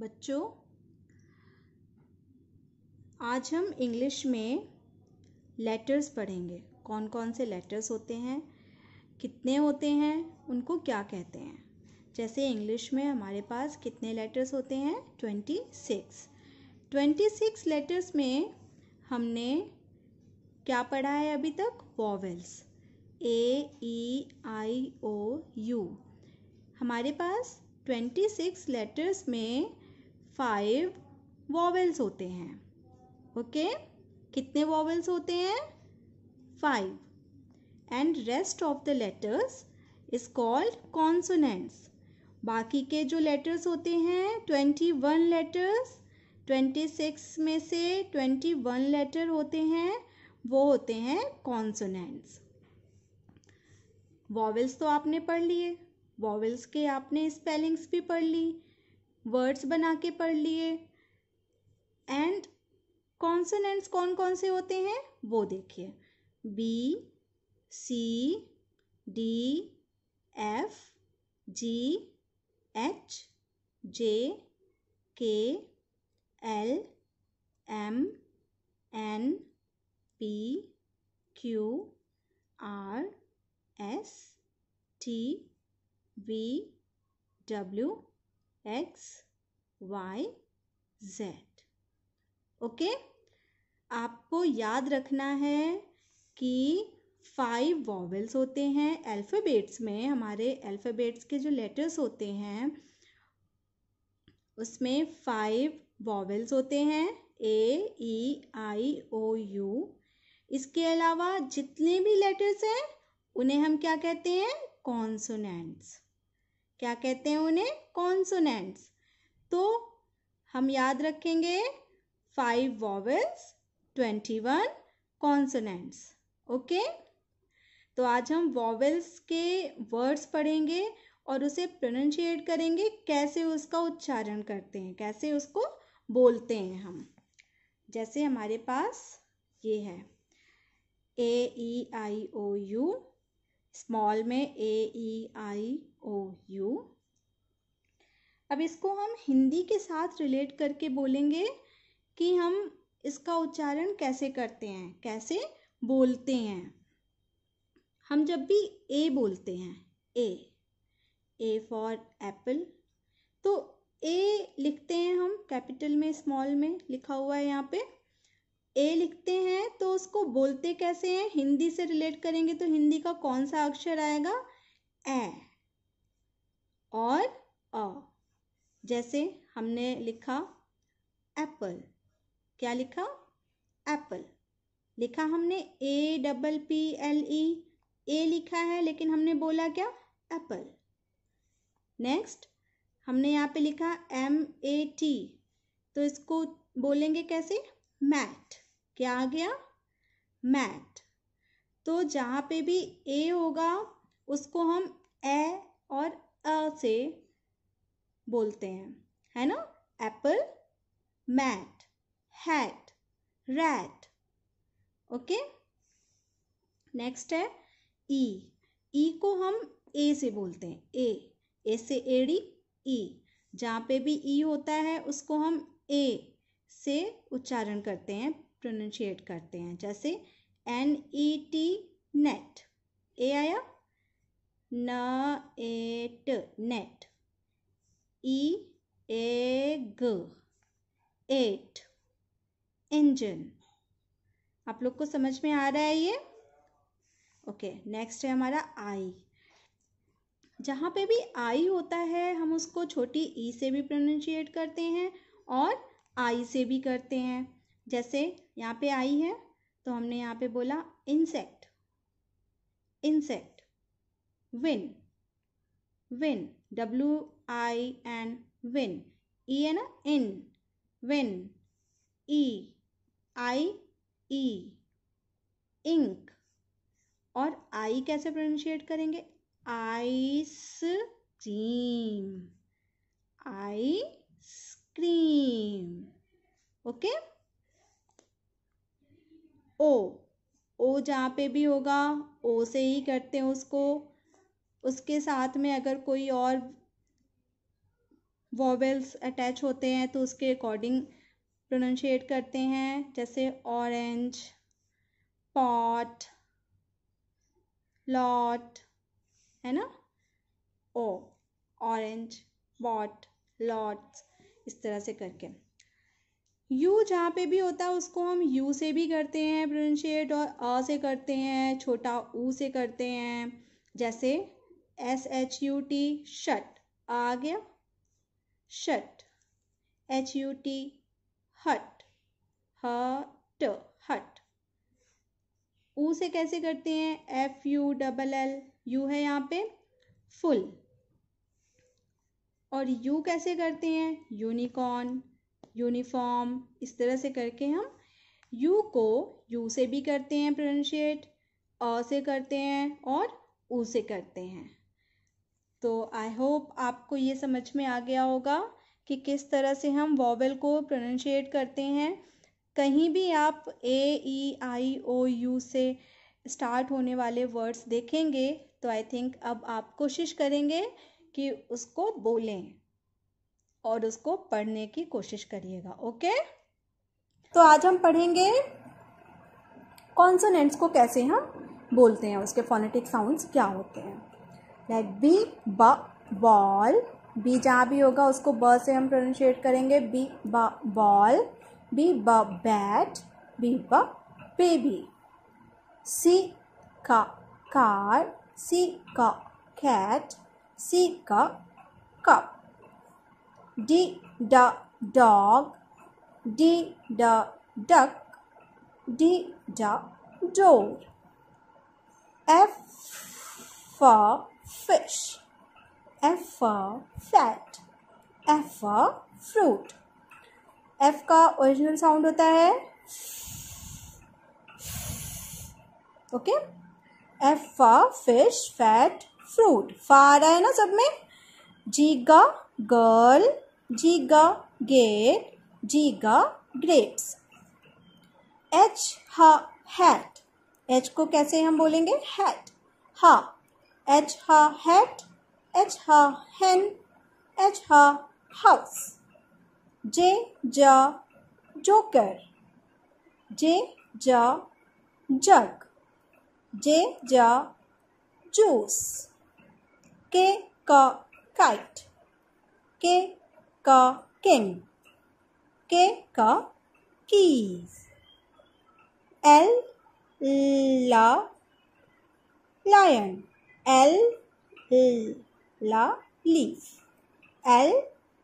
बच्चों आज हम इंग्लिश में लेटर्स पढ़ेंगे कौन कौन से लेटर्स होते हैं कितने होते हैं उनको क्या कहते हैं जैसे इंग्लिश में हमारे पास कितने लेटर्स होते हैं twenty six twenty six letters में हमने क्या पढ़ा है अभी तक वॉवेल्स ए ई आई ओ यू हमारे पास ट्वेंटी सिक्स लेटर्स में फाइव वॉवेल्स होते हैं ओके okay? कितने वॉवेल्स होते हैं five and rest of the letters is called consonants बाकी के जो लेटर्स होते हैं twenty one letters twenty six में से ट्वेंटी वन लेटर होते हैं वो होते हैं कॉन्सोनेंट्स वॉवेल्स तो आपने पढ़ लिए वॉवेल्स के आपने स्पेलिंग्स भी पढ़ ली वर्ड्स बना के पढ़ लिए एंड कॉन्सनेंट्स कौन कौन से होते हैं वो देखिए B C D F G H J K L M N P Q R S T V W X Y z okay आपको याद रखना है कि फाइव वॉवल्स होते हैं अल्फ़ाबेट्स में हमारे अल्फ़ाबेट्स के जो लेटर्स होते हैं उसमें फाइव वॉवल्स होते हैं ए ई आई ओ यू इसके अलावा जितने भी लेटर्स हैं उन्हें हम क्या कहते हैं कॉन्सोनेंट्स क्या कहते हैं उन्हें कॉन्सोनेंट्स तो हम याद रखेंगे five vowels twenty one consonants okay तो आज हम वॉवल्स के वर्ड्स पढ़ेंगे और उसे प्रोनंशिएट करेंगे कैसे उसका उच्चारण करते हैं कैसे उसको बोलते हैं हम जैसे हमारे पास ये है ए ई आई ओ यू स्मॉल में ए ई आई ओ यू अब इसको हम हिंदी के साथ रिलेट करके बोलेंगे कि हम इसका उच्चारण कैसे करते हैं कैसे बोलते हैं हम जब भी ए बोलते हैं ए ए फॉर एप्पल तो ए लिखते हैं हम कैपिटल में स्मॉल में लिखा हुआ है यहाँ पे ए लिखते हैं तो उसको बोलते कैसे हैं हिंदी से रिलेट करेंगे तो हिंदी का कौन सा अक्षर आएगा ए और अ जैसे हमने लिखा एप्पल क्या लिखा एप्पल लिखा हमने A double P L E A लिखा है लेकिन हमने बोला क्या एप्पल नेक्स्ट हमने यहाँ पे लिखा एम ए टी तो इसको बोलेंगे कैसे मैट क्या आ गया मैट तो जहाँ पे भी ए होगा उसको हम ए और अ से बोलते हैं है ना apple mat hat rat okay next है ई e. ई e को हम ए से बोलते हैं ए ए से एड़ी ई जहाँ पे भी ई e होता है उसको हम ए से उच्चारण करते हैं प्रोनशिएट करते हैं जैसे N E T net A आया न एट net E egg eight engine आप लोग को समझ में आ रहा है ये ओके नेक्स्ट है हमारा आई जहाँ पे भी आई होता है हम उसको छोटी ई e से भी प्रोनन्शिएट करते हैं और आई से भी करते हैं जैसे यहाँ पे आई है तो हमने यहाँ पे बोला insect insect win win W I and win. E and in. Win. E. I. E. Ink और आई कैसे प्रोनशिएट करेंगे ice cream ice cream okay O O जहाँ पे भी होगा ओ से ही करते हैं उसको उसके साथ में अगर कोई और वॉवेल्स अटैच होते हैं तो उसके अकॉर्डिंग प्रोनाउंशिएट करते हैं जैसे ऑरेंज पॉट लॉट है ना ओ ऑरेंज बॉट लॉट्स इस तरह से करके यू जहाँ पे भी होता है उसको हम यू से भी करते हैं प्रोनाउंशिएट और अ से करते हैं छोटा ऊ से करते हैं जैसे S H U T shut आ गया shut h u t हट हट हट ऊ से कैसे करते हैं F U double L U है यहाँ पे फुल और यू कैसे करते हैं यूनिकॉर्न यूनिफॉर्म इस तरह से करके हम यू को यू से भी करते हैं प्रोनशिएट अ से करते हैं और ऊ से करते हैं तो आई होप आपको ये समझ में आ गया होगा कि किस तरह से हम वॉवल को प्रोनाउंशिएट करते हैं कहीं भी आप ए ई आई ओ यू से स्टार्ट होने वाले वर्ड्स देखेंगे तो आई थिंक अब आप कोशिश करेंगे कि उसको बोलें और उसको पढ़ने की कोशिश करिएगा ओके तो आज हम पढ़ेंगे कॉन्सोनेंट्स को कैसे हम बोलते हैं उसके फोनेटिक साउंड्स क्या होते हैं लेट बी ब बॉल बी जहाँ भी होगा उसको ब से हम प्रोनाशिएट करेंगे बी ब बॉल बी ब बैट बी ब बेबी सी का कार सी का कैट सी का कप डी ड डॉग डी ड डक डी ड डोर एफ फ fish. F for fat. F for fruit. F का ओरिजिनल साउंड होता है okay F for fish fat fruit फा रहा है ना सब में जी गा गर्ल जीगा गेट जीगा ग्रेप्स एच हा हैट एच को कैसे हम बोलेंगे हैट हा H her hat, H her hen, H her house. J ja joker, J ja jug, J ja juice. K ka kite, K ka king, K ka keys. L la lion L L leaf L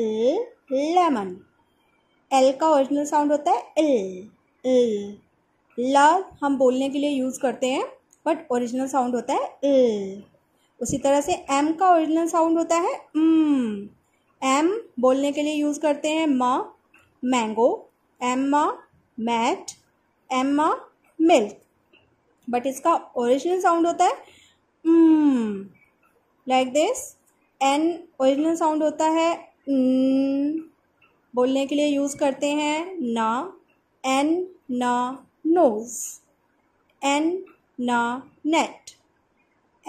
L L lemon का original sound होता है L L ला हम बोलने के लिए use करते हैं but original sound होता है L उसी तरह से एम का ओरिजिनल साउंड होता है एम एम बोलने के लिए यूज़ करते हैं मा मैंगो एम्मा मैट एम्मा मिल्क बट इसका ओरिजिनल साउंड होता है mm. like this n original sound होता है न बोलने के लिए यूज़ करते हैं ना एन ना नोज एन ना नेट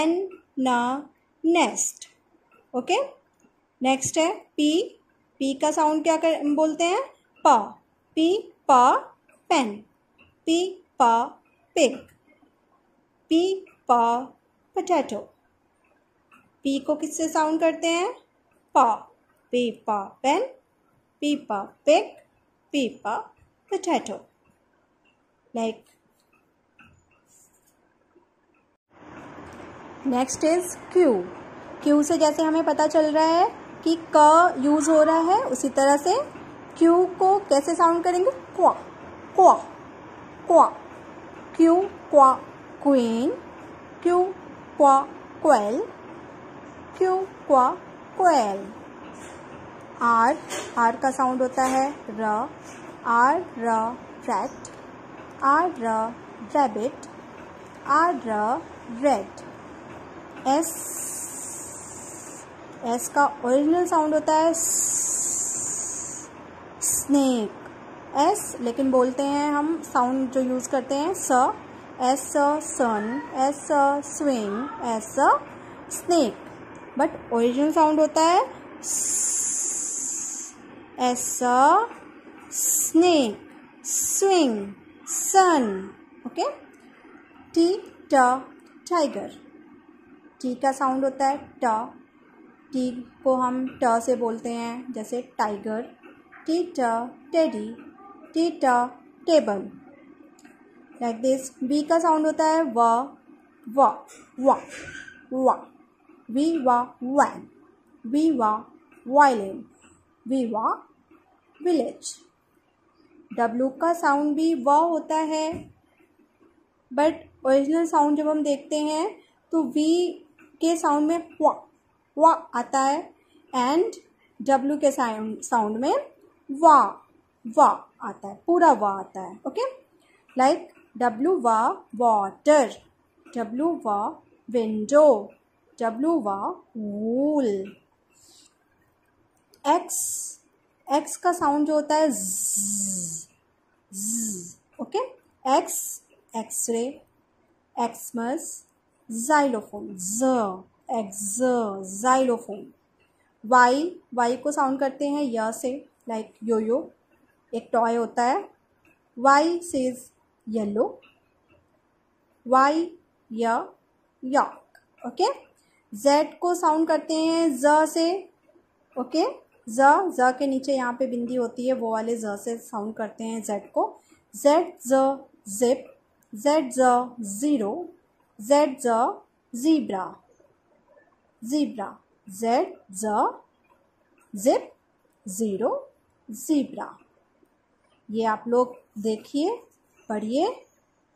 एन ना नेस्ट ओके नेक्स्ट है पी पी का साउंड क्या कर बोलते हैं पा पी पा पेन पी पा पिक पी पा पटैटो पी को किससे साउंड करते हैं पा पीपा पेन पीपा पिक पीपा potato like next is Q Q से जैसे हमें पता चल रहा है कि क यूज हो रहा है उसी तरह से क्यू को कैसे साउंड करेंगे क्वा क्वा क्वा क्यू क्वा क्वीन क्यू क्वा quell क्यू क्वा क्वेल आर आर का साउंड होता है र आर र रैट आर र रैबिट आर र रेड एस एस का ओरिजिनल साउंड होता है स्नेक एस लेकिन बोलते हैं हम साउंड जो यूज़ करते हैं स as a sun, as a swing, as a snake. But original sound होता है as a snake swing sun okay T ट टाइगर टी का साउंड होता है ट टी को हम ट से बोलते हैं जैसे टाइगर टी ट टेडी टी ट टेबल लाइक दिस बी का साउंड होता है व व व व वी व वैन वी व वायलिन वी व विलेज डब्लू का साउंड भी व होता है बट ओरिजिनल साउंड जब हम देखते हैं तो वी के साउंड में व व आता है एंड डब्लू के साउंड साउंड में वा वा आता है पूरा वा आता है okay like W wa water, W wa window, W wa wool. X X का साउंड जो होता है ज okay X x X X ray xylophone, z X z xylophone. Y Y को साउंड करते हैं य से लाइक यो यो एक टॉय होता है Y says yellow y या यॉक ओके z को साउंड करते हैं ज से ओके ज ज के नीचे यहाँ पे बिंदी होती है वो वाले ज से साउंड करते हैं z को z ज जिप z ज ज़ीरो z ज ज़ीब्रा ज़ीब्रा z ज जिप ज़ीरो ज़ीब्रा ये आप लोग देखिए पढ़िए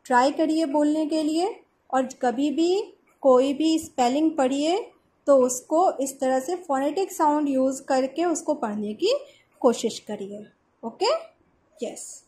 ट्राई करिए बोलने के लिए और कभी भी कोई भी स्पेलिंग पढ़िए तो उसको इस तरह से फोनेटिक साउंड यूज़ करके उसको पढ़ने की कोशिश करिए ओके यस